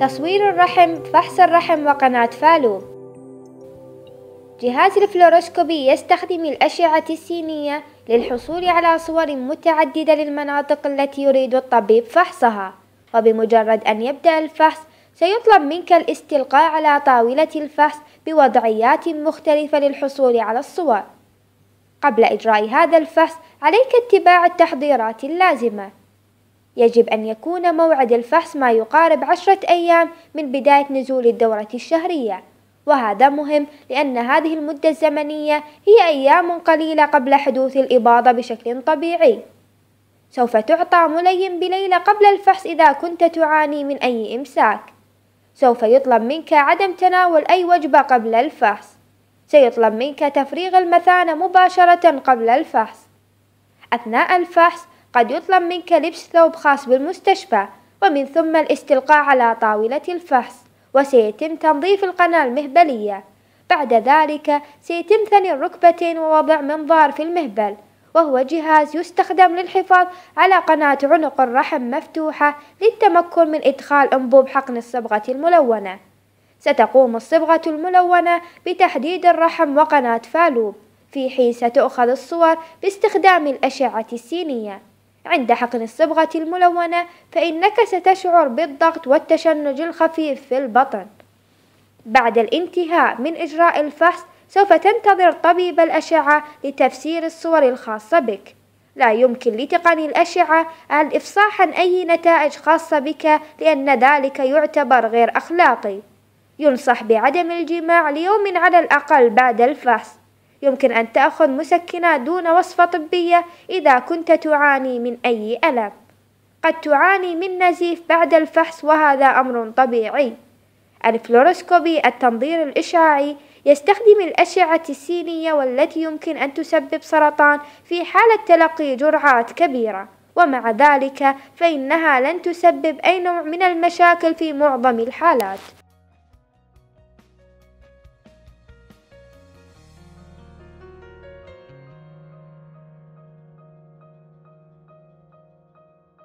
تصوير الرحم فحص الرحم وقناة فالو جهاز الفلوروسكوبي يستخدم الأشعة السينية للحصول على صور متعددة للمناطق التي يريد الطبيب فحصها وبمجرد أن يبدأ الفحص سيطلب منك الاستلقاء على طاولة الفحص بوضعيات مختلفة للحصول على الصور قبل إجراء هذا الفحص عليك اتباع التحضيرات اللازمة يجب أن يكون موعد الفحص ما يقارب عشرة أيام من بداية نزول الدورة الشهرية وهذا مهم لأن هذه المدة الزمنية هي أيام قليلة قبل حدوث الإباضة بشكل طبيعي سوف تعطى ملين بليلة قبل الفحص إذا كنت تعاني من أي إمساك سوف يطلب منك عدم تناول أي وجبة قبل الفحص سيطلب منك تفريغ المثانة مباشرة قبل الفحص أثناء الفحص قد يطلب منك لبس ثوب خاص بالمستشفى ومن ثم الاستلقاء على طاولة الفحص وسيتم تنظيف القناة المهبلية بعد ذلك سيتم ثني الركبتين ووضع منظار في المهبل وهو جهاز يستخدم للحفاظ على قناة عنق الرحم مفتوحة للتمكن من إدخال أنبوب حقن الصبغة الملونة ستقوم الصبغة الملونة بتحديد الرحم وقناة فالوب في حين ستؤخذ الصور باستخدام الأشعة السينية عند حقن الصبغة الملونة فإنك ستشعر بالضغط والتشنج الخفيف في البطن بعد الانتهاء من إجراء الفحص سوف تنتظر طبيب الأشعة لتفسير الصور الخاصة بك لا يمكن لتقني الأشعة الإفصاح عن أي نتائج خاصة بك لأن ذلك يعتبر غير أخلاقي ينصح بعدم الجماع ليوم على الأقل بعد الفحص يمكن أن تأخذ مسكنات دون وصفة طبية إذا كنت تعاني من أي ألم قد تعاني من نزيف بعد الفحص وهذا أمر طبيعي الفلوروسكوبي التنظير الإشعاعي يستخدم الأشعة السينية والتي يمكن أن تسبب سرطان في حالة تلقي جرعات كبيرة ومع ذلك فإنها لن تسبب أي نوع من المشاكل في معظم الحالات